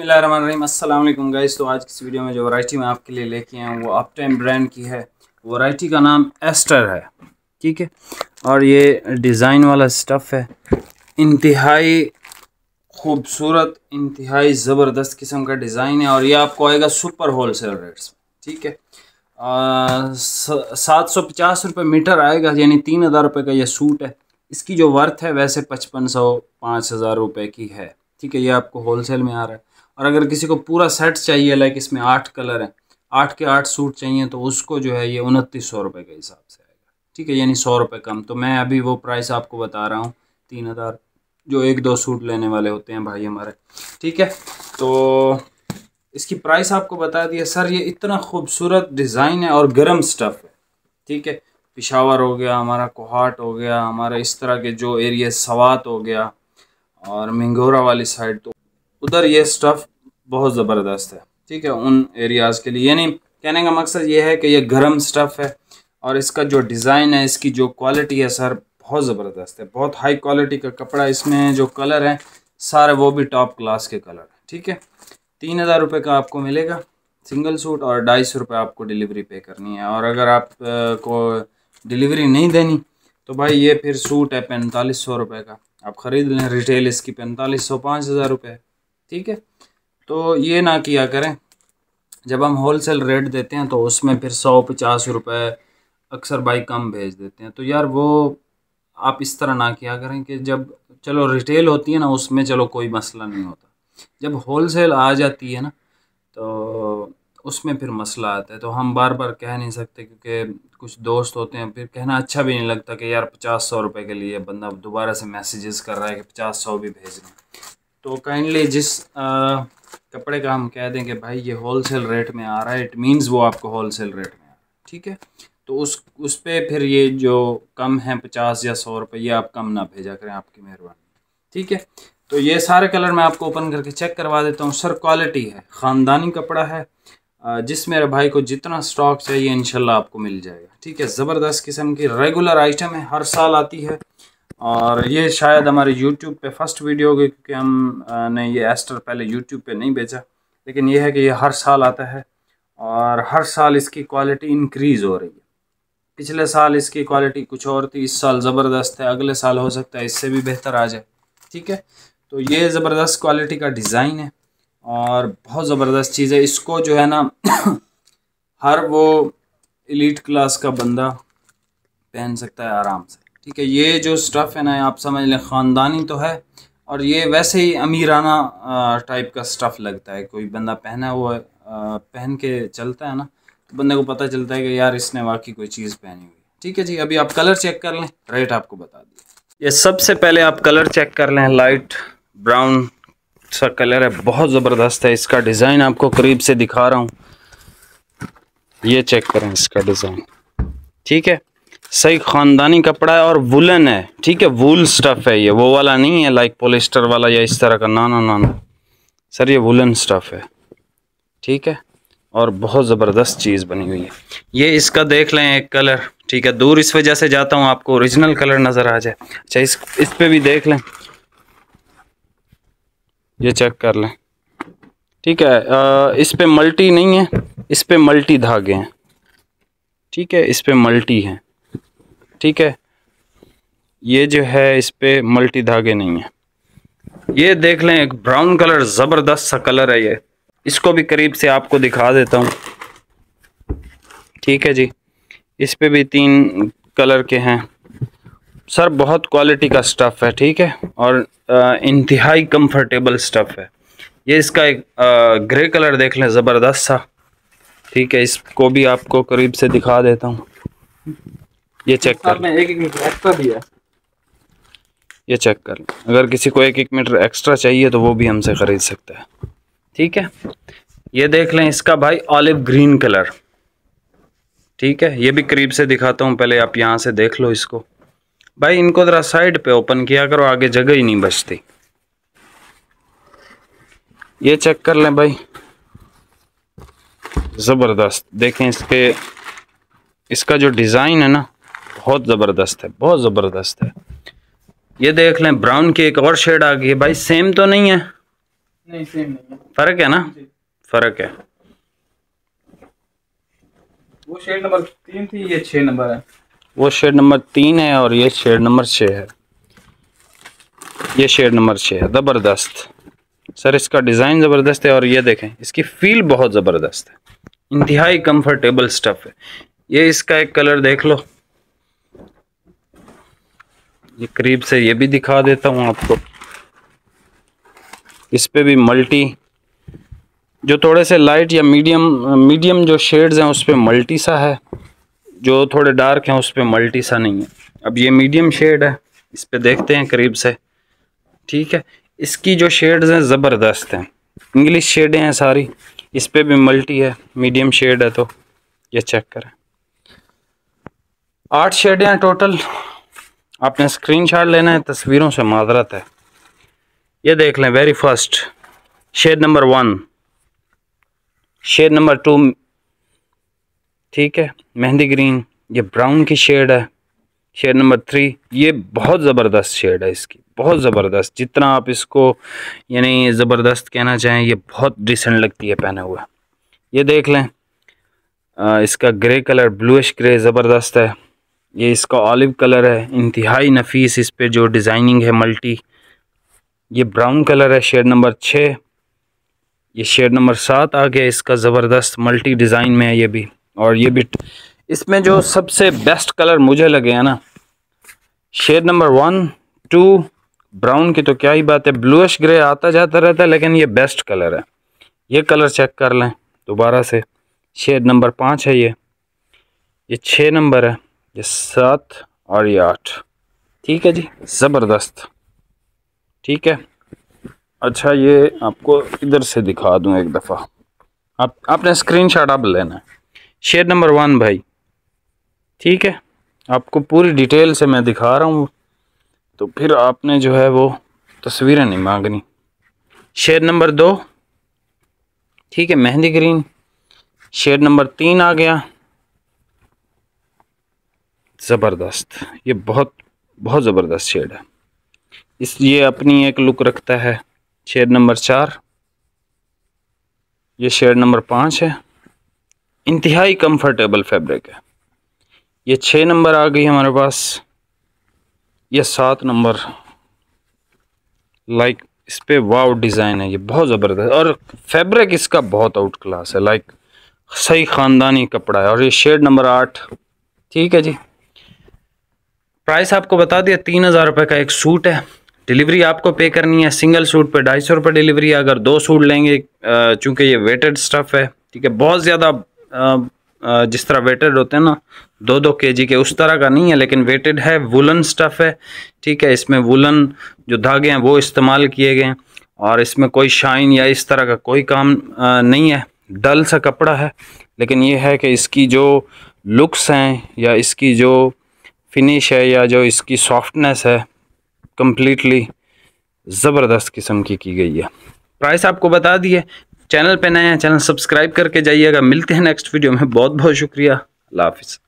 अस्सलाम गाइस तो आज की इस वीडियो में जो वैरायटी मैं आपके लिए लेके आया हूँ वो टाइम ब्रांड की है वैरायटी का नाम एस्टर है ठीक है और ये डिज़ाइन वाला स्टफ़ है इंतहाई खूबसूरत इंतहाई ज़बरदस्त किस्म का डिज़ाइन है और ये आपको आएगा सुपर होल सेल रेट्स ठीक है सात सौ पचास रुपये मीटर आएगा यानी तीन हज़ार रुपये का यह सूट है इसकी जो वर्थ है वैसे पचपन सौ पाँच हज़ार रुपये की है ठीक है ये आपको होल सेल में आ रहा है और अगर किसी को पूरा सेट चाहिए लाइक इसमें आठ कलर हैं आठ के आठ सूट चाहिए तो उसको जो है ये उनतीस सौ रुपये के हिसाब से आएगा ठीक है यानी सौ रुपये कम तो मैं अभी वो प्राइस आपको बता रहा हूँ तीन हज़ार जो एक दो सूट लेने वाले होते हैं भाई हमारे ठीक है तो इसकी प्राइस आपको बता दिया सर ये इतना खूबसूरत डिज़ाइन है और गर्म स्टफ़ है ठीक है पिशावर हो गया हमारा कोहाट हो गया हमारा इस तरह के जो एरिया सवात हो गया और मिंगोरा वाली साइड तो उधर ये स्टफ़ बहुत ज़बरदस्त है ठीक है उन एरियाज़ के लिए यानी कहने का मकसद ये है कि ये गर्म स्टफ़ है और इसका जो डिज़ाइन है इसकी जो क्वालिटी है सर बहुत ज़बरदस्त है बहुत हाई क्वालिटी का कपड़ा इसमें जो कलर है सारे वो भी टॉप क्लास के कलर है ठीक है तीन हज़ार रुपये का आपको मिलेगा सिंगल सूट और ढाई सौ रुपये आपको डिलीवरी पे करनी है और अगर आप को डिलीवरी नहीं देनी तो भाई ये फिर सूट है पैंतालीस सौ रुपये का आप ख़रीद लें रिटेल इसकी पैंतालीस सौ पाँच हज़ार रुपये ठीक है तो ये ना किया करें जब हम होलसेल रेट देते हैं तो उसमें फिर सौ पचास रुपये अक्सर बाई कम भेज देते हैं तो यार वो आप इस तरह ना किया करें कि जब चलो रिटेल होती है ना उसमें चलो कोई मसला नहीं होता जब होलसेल आ जाती है ना तो उसमें फिर मसला आता है तो हम बार बार कह नहीं सकते क्योंकि कुछ दोस्त होते हैं फिर कहना अच्छा भी नहीं लगता कि यार पचास सौ रुपये के लिए बंदा दोबारा से मैसेजेस कर रहा है कि पचास सौ भी भेज हैं तो काइंडली जिस आ, कपड़े का हम कह दें कि भाई ये होल सेल रेट में आ रहा है इट मीन्स वो आपको होल सेल रेट में आ रहा है ठीक है तो उस उस पर फिर ये जो कम है पचास या सौ रुपये ये आप कम ना भेजा करें आपकी मेहरबानी ठीक है तो ये सारे कलर मैं आपको ओपन करके चेक करवा देता हूँ सर क्वालिटी है ख़ानदानी कपड़ा है जिस मेरे भाई को जितना स्टॉक चाहिए इनशाला आपको मिल जाएगा ठीक है ज़बरदस्त किस्म की रेगुलर आइटम है हर साल आती है और ये शायद हमारे यूट्यूब पे फर्स्ट वीडियो होगी क्योंकि हमने ये एस्टर पहले यूट्यूब पे नहीं बेचा लेकिन ये है कि ये हर साल आता है और हर साल इसकी क्वालिटी इंक्रीज़ हो रही है पिछले साल इसकी क्वालिटी कुछ और थी इस साल ज़बरदस्त है अगले साल हो सकता है इससे भी बेहतर आ जाए ठीक है तो ये ज़बरदस्त क्वालिटी का डिज़ाइन है और बहुत ज़बरदस्त चीज़ है इसको जो है ना हर वो इलीट क्लास का बंदा पहन सकता है आराम से ठीक है ये जो स्टफ़ है ना आप समझ लें ख़ानदानी तो है और ये वैसे ही अमीराना टाइप का स्टफ़ लगता है कोई बंदा पहना हुआ पहन के चलता है ना तो बंदे को पता चलता है कि यार इसने वाकई कोई चीज़ पहनी हुई ठीक है जी अभी आप कलर चेक कर लें रेट आपको बता दिए ये सबसे पहले आप कलर चेक कर लें लाइट ब्राउन सा कलर है बहुत ज़बरदस्त है इसका डिज़ाइन आपको करीब से दिखा रहा हूँ ये चेक करें इसका डिज़ाइन ठीक है सही ख़ानदानी कपड़ा है और वुलन है ठीक है वूल स्टफ़ है ये वो वाला नहीं है लाइक पोलिस्टर वाला या इस तरह का ना ना ना सर ये वुलन स्टफ़ है ठीक है और बहुत ज़बरदस्त चीज़ बनी हुई है ये इसका देख लें एक कलर ठीक है दूर इस वजह से जाता हूँ आपको ओरिजिनल कलर नज़र आ जाए अच्छा इस इस पर भी देख लें ये चेक कर लें ठीक है आ, इस पर मल्टी नहीं है इस पर मल्टी धागे हैं ठीक है इस पर मल्टी हैं ठीक है ये जो है इस पर मल्टी धागे नहीं है ये देख लें एक ब्राउन कलर ज़बरदस्त सा कलर है ये इसको भी करीब से आपको दिखा देता हूँ ठीक है जी इस पर भी तीन कलर के हैं सर बहुत क्वालिटी का स्टफ़ है ठीक है और इंतहाई कंफर्टेबल स्टफ़ है ये इसका एक ग्रे कलर देख लें ज़बरदस्त सा ठीक है इसको भी आपको करीब से दिखा देता हूँ ये चेक कर लें एक मीटर एक्स्ट्रा दिया ये चेक कर अगर किसी को एक एक मीटर एक्स्ट्रा चाहिए तो वो भी हमसे ख़रीद सकता है ठीक है ये देख लें इसका भाई ऑलिव ग्रीन कलर ठीक है ये भी करीब से दिखाता हूँ पहले आप यहाँ से देख लो इसको भाई इनको ज़रा साइड पे ओपन किया करो आगे जगह ही नहीं बचती ये चेक कर लें भाई ज़बरदस्त देखें इसके इसका जो डिज़ाइन है ना बहुत ज़बरदस्त है बहुत ज़बरदस्त है ये देख लें ब्राउन की एक और शेड आ गई है भाई सेम तो नहीं है नहीं सेम नहीं है फ़र्क है ना फ़र्क है वो शेड नंबर तीन थी ये छः नंबर है वो शेड नंबर तीन है और ये शेड नंबर छः है ये शेड नंबर छः है ज़बरदस्त सर इसका डिज़ाइन ज़बरदस्त है और ये देखें इसकी फील बहुत ज़बरदस्त है इंतहाई कंफर्टेबल स्टफ़ है ये इसका एक कलर देख लो ये करीब से ये भी दिखा देता हूँ आपको इस पर भी मल्टी जो थोड़े से लाइट या मीडियम मीडियम जो शेड्स हैं उस पर मल्टी सा है जो थोड़े डार्क हैं उस पर मल्टी सा नहीं है अब ये मीडियम शेड है इस पर देखते हैं करीब से ठीक है इसकी जो शेड्स हैं ज़बरदस्त हैं इंग्लिश शेडें हैं सारी इस पर भी मल्टी है मीडियम शेड है तो ये चेक करें आठ शेडें हैं टोटल आपने स्क्रीनशॉट लेना है तस्वीरों से माजरत है ये देख लें very first shade number one shade number two ठीक है मेहंदी ग्रीन ये ब्राउन की शेड है शेड नंबर थ्री ये बहुत ज़बरदस्त शेड है इसकी बहुत ज़बरदस्त जितना आप इसको यानी ज़बरदस्त कहना चाहें ये बहुत डिसेंट लगती है पहने हुए ये देख लें आ, इसका ग्रे कलर ब्लूश ग्रे ज़बरदस्त है ये इसका ऑलिव कलर है इंतहाई नफीस इस पर जो डिज़ाइनिंग है मल्टी ये ब्राउन कलर है शेड नंबर छः ये शेड नंबर सात आ गया इसका ज़बरदस्त मल्टी डिज़ाइन में है ये भी और ये भी इसमें जो सबसे बेस्ट कलर मुझे लगे हैं ना shade number one two brown की तो क्या ही बात है ब्लूश ग्रे आता जाता रहता है लेकिन ये बेस्ट कलर है ये कलर चेक कर लें दोबारा से शेड नंबर पाँच है ये ये छः नंबर है ये सात और ये आठ ठीक है जी ज़बरदस्त ठीक है अच्छा ये आपको इधर से दिखा दूँ एक दफ़ा आप आपने शॉट आप लेना है शेड नंबर वन भाई ठीक है आपको पूरी डिटेल से मैं दिखा रहा हूँ तो फिर आपने जो है वो तस्वीरें नहीं मांगनी शेड नंबर दो ठीक है मेहंदी ग्रीन शेड नंबर तीन आ गया ज़बरदस्त ये बहुत बहुत ज़बरदस्त शेड है इस ये अपनी एक लुक रखता है शेड नंबर चार ये शेड नंबर पाँच है इंतहाई कंफर्टेबल फैब्रिक है ये छः नंबर आ गई हमारे पास ये सात नंबर लाइक इस पर वाव डिज़ाइन है ये बहुत ज़बरदस्त और फैब्रिक इसका बहुत आउट क्लास है लाइक सही ख़ानदानी कपड़ा है और ये शेड नंबर आठ ठीक है जी प्राइस आपको बता दिया तीन हज़ार रुपये का एक सूट है डिलीवरी आपको पे करनी है सिंगल सूट पे ढाई सौ रुपये डिलीवरी अगर दो सूट लेंगे चूँकि ये वेटेड स्टफ़ है ठीक है बहुत ज़्यादा जिस तरह वेटेड होते हैं ना दो दो के जी के उस तरह का नहीं है लेकिन वेटेड है वुलन स्टफ़ है ठीक है इसमें वुलन जो धागे हैं वो इस्तेमाल किए गए हैं और इसमें कोई शाइन या इस तरह का कोई काम नहीं है डल सा कपड़ा है लेकिन ये है कि इसकी जो लुक्स हैं या इसकी जो फिनिश है या जो इसकी सॉफ्टनेस है कम्प्लीटली ज़बरदस्त किस्म की की गई है प्राइस आपको बता दिए चैनल पे नए हैं चैनल सब्सक्राइब करके जाइएगा मिलते हैं नेक्स्ट वीडियो में बहुत बहुत शुक्रिया अल्लाह हाफिज़